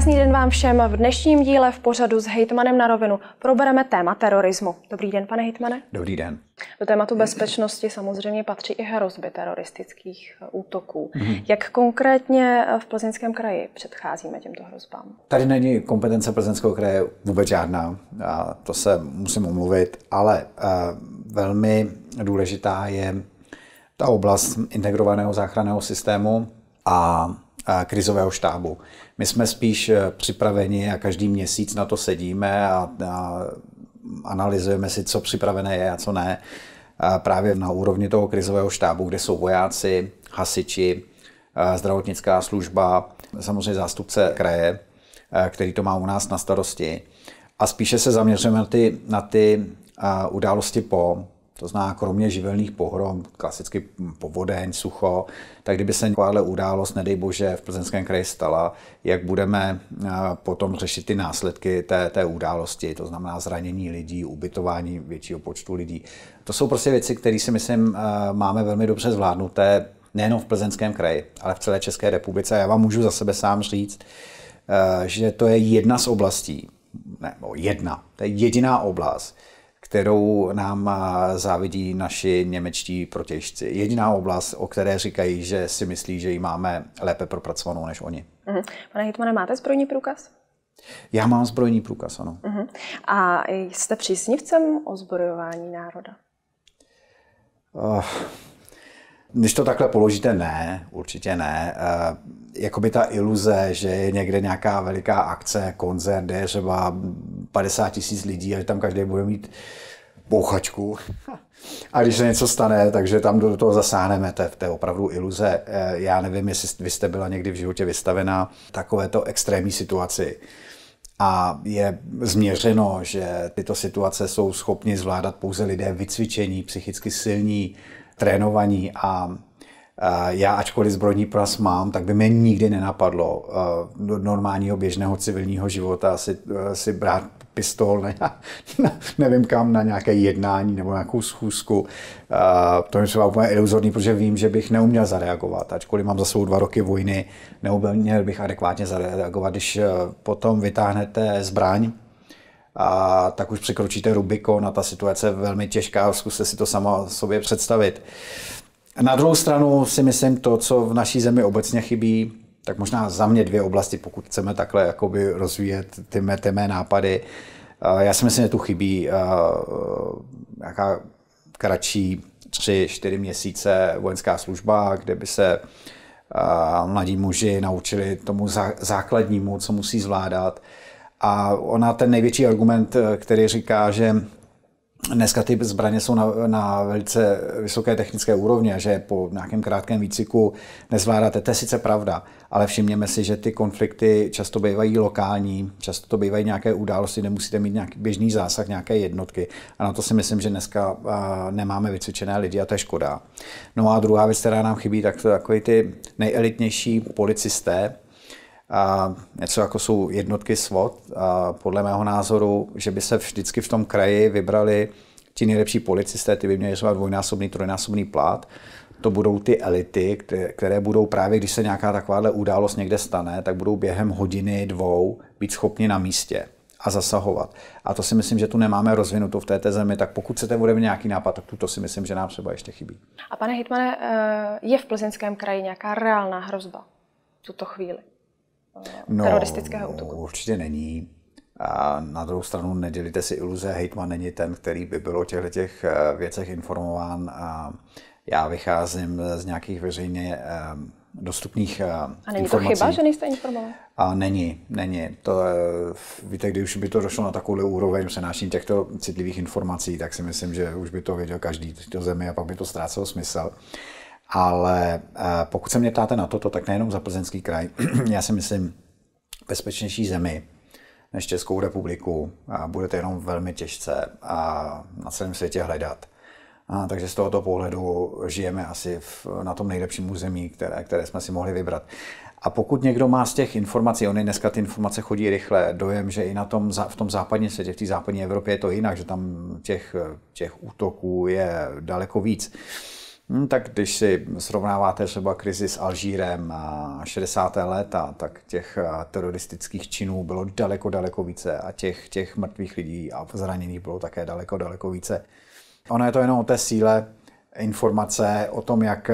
Krásný den vám všem. V dnešním díle v pořadu s Hejtmanem na rovinu probereme téma terorismu. Dobrý den, pane Hejtmane. Dobrý den. Do tématu bezpečnosti samozřejmě patří i hrozby teroristických eh, útoků. Mm-hmm. Jak konkrétně eh, v Plzeňském kraji předcházíme těmto hrozbám? Tady není kompetence Plzeňského kraje vůbec žádná, a to se musím omluvit, ale uh, velmi důležitá je ta oblast integrovaného záchranného systému a krizového štábu. My jsme spíš eh, připraveni a každý měsíc na to sedíme a, a analyzujeme si, co připravené je a co ne. A právě na úrovni toho krizového štábu, kde jsou vojáci, hasiči, eh, zdravotnická služba, samozřejmě zástupce kraje, eh, který to má u nás na starosti. A spíše se zaměřujeme na ty, na ty události po, to zná kromě živelných pohrom, klasicky povodeň, sucho, tak kdyby se nějaká událost, nedej bože, v plzeňském kraji stala, jak budeme eh, potom řešit ty následky té, té události, to znamená zranění lidí, ubytování většího počtu lidí. To jsou prostě věci, které si myslím eh, máme velmi dobře zvládnuté, nejenom v plzeňském kraji, ale v celé České republice. Já vám můžu za sebe sám říct, eh, že to je jedna z oblastí, nebo no, jedna, to je jediná oblast, kterou nám eh, závidí naši němečtí protěžci. Jediná oblast, o které říkají, že si myslí, že ji máme lépe propracovanou než oni. Mhm. Pane Hitmane, máte zbrojní průkaz? Já mám zbrojní průkaz, ano. Mhm. A jste příznivcem ozbrojování národa? Uh, když to takhle položíte, ne, určitě ne. Eh, jakoby ta iluze, že je někde nějaká veliká akce, koncert, je třeba 50 tisíc lidí a tam každý bude mít bouchačku. A když se něco stane, takže tam do toho zasáhneme, to je, to je opravdu iluze. Eh, já nevím, jestli vy jste byla někdy v životě vystavená takovéto extrémní situaci. A je změřeno, že tyto situace jsou schopni zvládat pouze lidé vycvičení, psychicky silní, trénovaní a eh, já, ačkoliv zbrojní pras mám, tak by mě nikdy nenapadlo eh, do normálního běžného civilního života si, si brát pistol, ne, na, nevím kam, na nějaké jednání nebo nějakou schůzku. A to je třeba úplně iluzorní, protože vím, že bych neuměl zareagovat. Ačkoliv mám za sebou dva roky vojny, neuměl bych adekvátně zareagovat. Když eh, potom vytáhnete zbraň, a tak už překročíte Rubikon a ta situace je velmi těžká, zkuste si to sama sobě představit. Na druhou stranu si myslím to, co v naší zemi obecně chybí, tak možná za mě dvě oblasti, pokud chceme takhle jakoby rozvíjet ty mé, ty mé nápady. Já si myslím, že tu chybí jaká kratší tři, čtyři měsíce vojenská služba, kde by se mladí muži naučili tomu základnímu, co musí zvládat. A ona ten největší argument, který říká, že Dneska ty zbraně jsou na, na velice vysoké technické úrovni a že po nějakém krátkém výciku nezvládáte, to je sice pravda, ale všimněme si, že ty konflikty často bývají lokální, často to bývají nějaké události, nemusíte mít nějaký běžný zásah nějaké jednotky a na to si myslím, že dneska nemáme vycvičené lidi a to je škoda. No a druhá věc, která nám chybí, tak to takový ty nejelitnější policisté, a něco jako jsou jednotky SWOT. A podle mého názoru, že by se vždycky v tom kraji vybrali ti nejlepší policisté, ty by měli třeba dvojnásobný, trojnásobný plat. To budou ty elity, které budou právě, když se nějaká takováhle událost někde stane, tak budou během hodiny, dvou být schopni na místě a zasahovat. A to si myslím, že tu nemáme rozvinuto v této zemi, tak pokud chcete bude mít nějaký nápad, tak to si myslím, že nám třeba ještě chybí. A pane Hitmane, eh, je v plzeňském kraji nějaká reálná hrozba v tuto chvíli? Eh, no, teroristického útoku? Určitě není. A na druhou stranu nedělíte si iluze, hejtman není ten, který by byl o těchto eh, věcech informován. A já vycházím z nějakých veřejně eh, dostupných A není informací. to chyba, že nejste informován? A není, není. To, víte, když by to došlo na takovou úroveň přenášení těchto citlivých informací, tak si myslím, že už by to věděl každý v této zemi a pak by to ztrácelo smysl. Ale eh, pokud se mě ptáte na toto, tak nejenom za Plzeňský kraj, já si myslím, bezpečnější zemi než Českou republiku a budete jenom velmi těžce a na celém světě hledat. A, takže z tohoto pohledu žijeme asi v, na tom nejlepším území, které, které jsme si mohli vybrat. A pokud někdo má z těch informací, oni dneska ty informace chodí rychle, dojem, že i na tom, v tom západním světě, v té západní Evropě je to jinak, že tam těch, těch útoků je daleko víc Hmm, tak když si srovnáváte třeba krizi s Alžírem 60. léta, tak těch teroristických činů bylo daleko, daleko více a těch, těch mrtvých lidí a zraněných bylo také daleko, daleko více. Ono je to jenom o té síle informace o tom, jak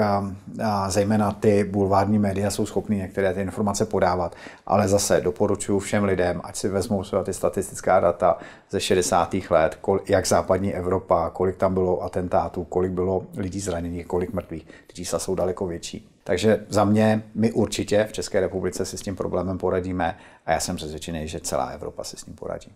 zejména ty bulvární média jsou schopny některé ty informace podávat. Ale zase doporučuji všem lidem, ať si vezmou své ty statistická data ze 60. let, jak západní Evropa, kolik tam bylo atentátů, kolik bylo lidí zraněných, kolik mrtvých. Ty čísla jsou daleko větší. Takže za mě, my určitě v České republice si s tím problémem poradíme a já jsem přesvědčený, že celá Evropa si s ním poradí.